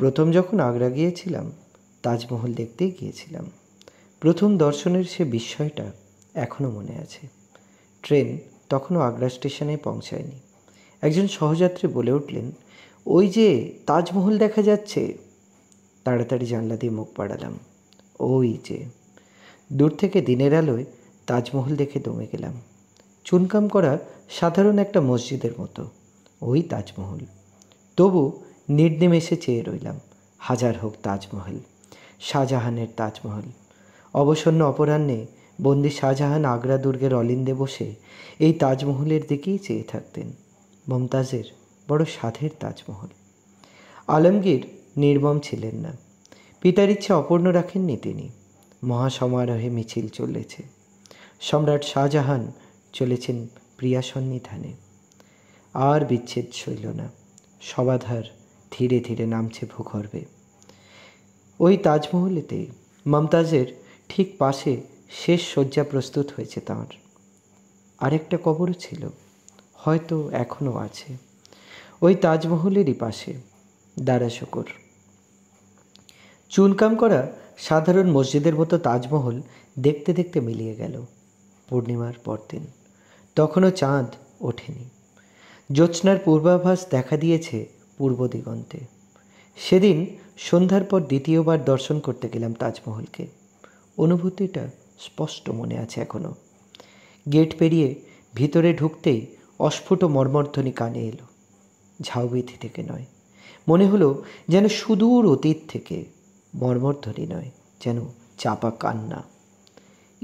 প্রথম যখন আগ্রা গিয়েছিলাম তাজমহল দেখতেই গিয়েছিলাম প্রথম দর্শনের সে বিস্ময়টা এখনও মনে আছে ট্রেন তখনও আগ্রা স্টেশনে পৌঁছায়নি একজন সহযাত্রী বলে উঠলেন ওই যে তাজমহল দেখা যাচ্ছে তাড়াতাড়ি জানলা দিয়ে মুখ পাড়ালাম ওই যে দূর থেকে দিনের আলোয় তাজমহল দেখে দমে গেলাম চুনকাম করা সাধারণ একটা মসজিদের মতো ওই তাজমহল তবু নির্নিমেষে চেয়ে রইলাম হাজার হোক তাজমহল শাহজাহানের তাজমহল অবসন্ন অপরাহ্নে বন্দি শাহজাহান আগ্রা দুর্গের অলিন্দে বসে এই তাজমহলের দিকেই চেয়ে থাকতেন মমতাজের বড় সাধের তাজমহল আলমগীর নির্মম ছিলেন না পিতার ইচ্ছে অপূর্ণ রাখেননি তিনি মহাসমারোহে মিছিল চলেছে সম্রাট শাহজাহান চলেছেন প্রিয়া আর বিচ্ছেদ সইল না সবাধার ধীরে ধীরে নামছে ভূগর্ভে ওই তাজমহলেতে মমতাজের ঠিক পাশে শেষ শয্যা প্রস্তুত হয়েছে তাঁর আরেকটা কবরও ছিল হয়তো এখনও আছে ওই তাজমহলেরই পাশে দারাশকর চুনকাম করা সাধারণ মসজিদের মতো তাজমহল দেখতে দেখতে মিলিয়ে গেল পূর্ণিমার পরদিন তখনও চাঁদ ওঠেনি জ্যোৎস্নার পূর্বাভাস দেখা দিয়েছে পূর্ব দিগন্তে সেদিন সন্ধ্যার পর দ্বিতীয়বার দর্শন করতে গেলাম তাজমহলকে অনুভূতিটা স্পষ্ট মনে আছে এখনও গেট পেরিয়ে ভিতরে ঢুকতেই অস্ফুট মর্মর্ধনী কানে এলো ঝাউবিথি থেকে নয় মনে হলো যেন সুদূর অতীত থেকে মর্মর্ধনী নয় যেন চাপা কান্না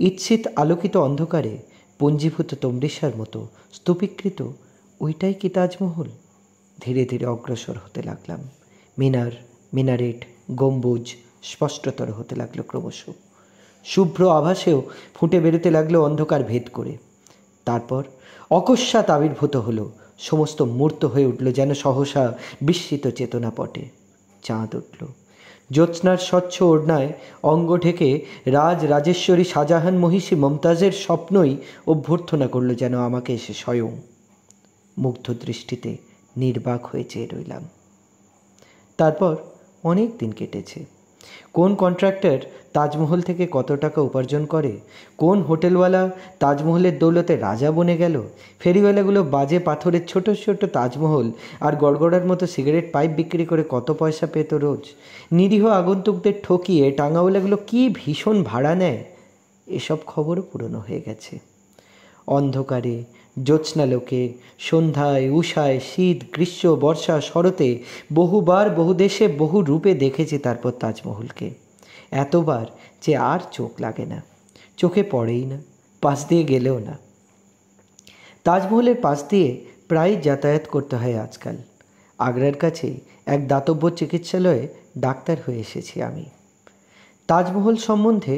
ইচ্ছিত আলোকিত অন্ধকারে পঞ্জীভূত তমরিসার মতো স্তূপীকৃত ওইটাই কি তাজমহল ধীরে ধীরে অগ্রসর হতে লাগলাম মিনার মিনারেট গম্বুজ স্পষ্টতর হতে লাগলো ক্রমশ শুভ্র আভাসেও ফুটে বেরোতে লাগলো অন্ধকার ভেদ করে তারপর অকস্মাৎ আবির্ভূত হলো সমস্ত মূর্ত হয়ে উঠল যেন সহসা বিস্মিত চেতনা পটে চাঁদ উঠল জ্যোৎস্নার স্বচ্ছ ওড়নায় অঙ্গ ঢেকে রাজ রাজেশ্বরী শাহজাহান মহিষী মমতাজের স্বপ্নই অভ্যর্থনা করলো যেন আমাকে এসে স্বয়ং মুগ্ধ দৃষ্টিতে নির্বাক হয়ে চেয়ে রইলাম তারপর অনেক দিন কেটেছে কোন কন্ট্রাক্টর তাজমহল থেকে কত টাকা উপার্জন করে কোন হোটেলওয়ালা তাজমহলের দৌলতে রাজা বনে গেল ফেরিওয়ালাগুলো বাজে পাথরের ছোট ছোট তাজমহল আর গড়গড়ার মতো সিগারেট পাইপ বিক্রি করে কত পয়সা পেত রোজ নিরীহ আগন্তুকদের ঠকিয়ে টাঙাওয়ালাগুলো কি ভীষণ ভাড়া নেয় এসব খবরও পুরনো হয়ে গেছে অন্ধকারে জ্যোৎস্নালোকে সন্ধ্যায় উষায় শীত গ্রীষ্ম বর্ষা শরতে বহুবার বহু দেশে বহু রূপে দেখেছি তারপর তাজমহলকে এতবার যে আর চোখ লাগে না চোখে পড়েই না পাশ দিয়ে গেলেও না তাজমহলের পাশ দিয়ে প্রায় যাতায়াত করতে হয় আজকাল আগ্রার কাছেই এক দাতব্য চিকিৎসালয়ে ডাক্তার হয়ে এসেছি আমি তাজমহল সম্বন্ধে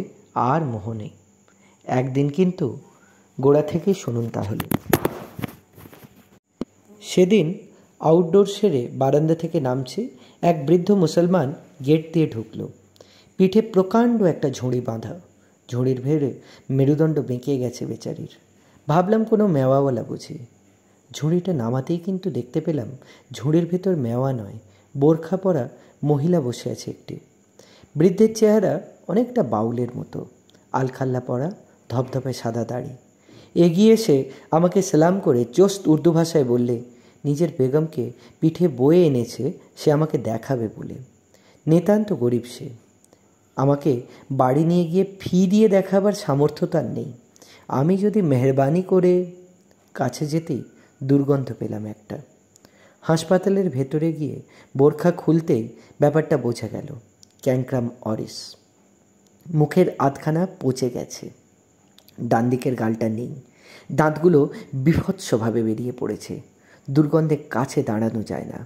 আর মোহ নেই একদিন কিন্তু গোড়া থেকেই শুনুন তাহলে সেদিন আউটডোর সেরে বারান্দা থেকে নামছে এক বৃদ্ধ মুসলমান গেট দিয়ে ঢুকল পিঠে প্রকাণ্ড একটা ঝুড়ি বাঁধা ঝুড়ির ভেড়ে মেরুদণ্ড বেঁকে গেছে বেচারির ভাবলাম কোনো মেওয়াওয়ালা বুঝি ঝুড়িটা নামাতেই কিন্তু দেখতে পেলাম ঝুড়ির ভেতর মেওয়া নয় বোরখা পরা মহিলা বসে আছে একটি বৃদ্ধের চেহারা অনেকটা বাউলের মতো আলখাল্লা পরা ধপধপে সাদা দাড়ি এগিয়ে এসে আমাকে সালাম করে চোস্ত উর্দু ভাষায় বললে নিজের বেগমকে পিঠে বয়ে এনেছে সে আমাকে দেখাবে বলে নিতান্ত গরিব সে আমাকে বাড়ি নিয়ে গিয়ে ফি দিয়ে দেখাবার সামর্থ্য তার নেই আমি যদি মেহরবানি করে কাছে যেতেই দুর্গন্ধ পেলাম একটা হাসপাতালের ভেতরে গিয়ে বোরখা খুলতেই ব্যাপারটা বোঝা গেল ক্যাংক্রাম অরিস মুখের আধখানা পচে গেছে ডান দিকের গালটা নেই দাঁতগুলো বিভৎসভাবে বেরিয়ে পড়েছে দুর্গন্ধে কাছে দাঁড়ানো যায় না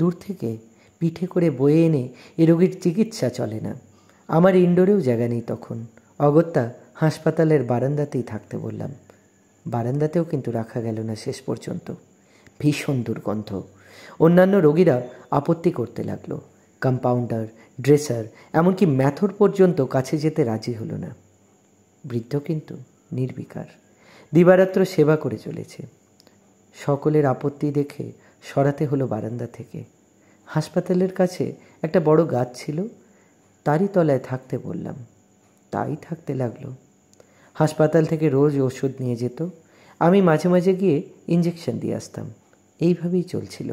দূর থেকে পিঠে করে বয়ে এনে এ রোগীর চিকিৎসা চলে না আমার ইনডোরেও জায়গা নেই তখন অগত্যা হাসপাতালের বারান্দাতেই থাকতে বললাম বারান্দাতেও কিন্তু রাখা গেল না শেষ পর্যন্ত ভীষণ দুর্গন্ধ অন্যান্য রোগীরা আপত্তি করতে লাগলো কম্পাউন্ডার ড্রেসার এমনকি ম্যাথর পর্যন্ত কাছে যেতে রাজি হলো না বৃদ্ধ কিন্তু নির্বিকার দিবারাত্র সেবা করে চলেছে সকলের আপত্তি দেখে সরাতে হলো বারান্দা থেকে হাসপাতালের কাছে একটা বড় গাছ ছিল তারই তলায় থাকতে বললাম তাই থাকতে লাগলো হাসপাতাল থেকে রোজ ওষুধ নিয়ে যেত আমি মাঝে মাঝে গিয়ে ইঞ্জেকশন দিয়ে আসতাম এইভাবেই চলছিল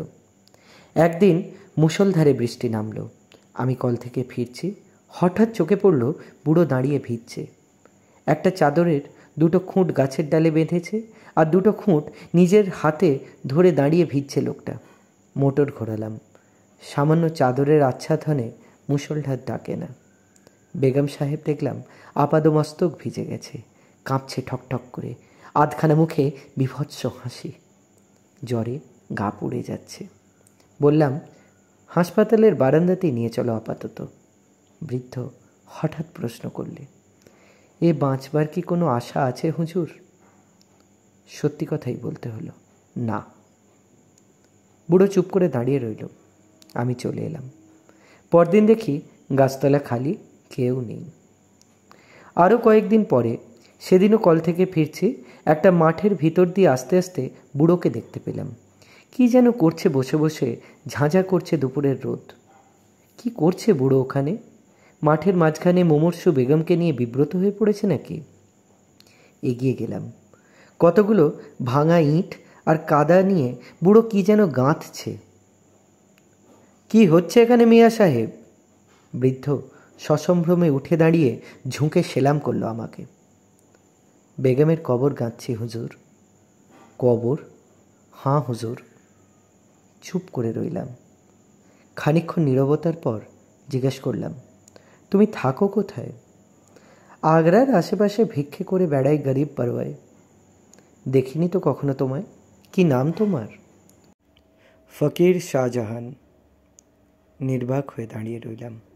একদিন মুসলধারে বৃষ্টি নামলো আমি কল থেকে ফিরছি হঠাৎ চোখে পড়ল বুড়ো দাঁড়িয়ে ভিজছে একটা চাদরের দুটো খুঁট গাছের ডালে বেঁধেছে আর দুটো খুঁট নিজের হাতে ধরে দাঁড়িয়ে ভিজছে লোকটা মোটর ঘোরালাম সামান্য চাদরের আচ্ছাদনে মুসলধার ডাকে না বেগম সাহেব দেখলাম আপাদমস্তক ভিজে গেছে কাঁপছে ঠকঠক করে আধখানা মুখে বিভৎস হাসি জ্বরে গা পুড়ে যাচ্ছে বললাম হাসপাতালের বারান্দাতেই নিয়ে চলো আপাতত বৃদ্ধ হঠাৎ প্রশ্ন করলে এ বাঁচবার কি কোনো আশা আছে হুজুর সত্যি কথাই বলতে হলো না বুড়ো চুপ করে দাঁড়িয়ে রইল আমি চলে এলাম পরদিন দেখি গাছতলা খালি কেউ নেই আরও কয়েকদিন পরে সেদিনও কল থেকে ফিরছি একটা মাঠের ভিতর দিয়ে আস্তে আস্তে বুড়োকে দেখতে পেলাম কি যেন করছে বসে বসে ঝাঁঝা করছে দুপুরের রোদ কি করছে বুড়ো ওখানে মাঠের মাঝখানে মুমূর্ষ বেগমকে নিয়ে বিব্রত হয়ে পড়েছে নাকি এগিয়ে গেলাম কতগুলো ভাঙা ইট আর কাদা নিয়ে বুড়ো কি যেন গাঁথছে কি হচ্ছে এখানে মিয়া সাহেব বৃদ্ধ সসম্ভ্রমে উঠে দাঁড়িয়ে ঝুঁকে সেলাম করলো আমাকে বেগমের কবর গাঁচ্ছি হুজুর কবর হাঁ হুজুর চুপ করে রইলাম খানিক্ষণ নীরবতার পর জিজ্ঞেস করলাম তুমি থাকো কোথায় আগ্রার আশেপাশে ভিক্ষে করে বেড়াই গরিব পারোয় দেখিনি তো কখনো তোমায় কি নাম তোমার ফকির শাহজাহান নির্বাক হয়ে দাঁড়িয়ে রইলাম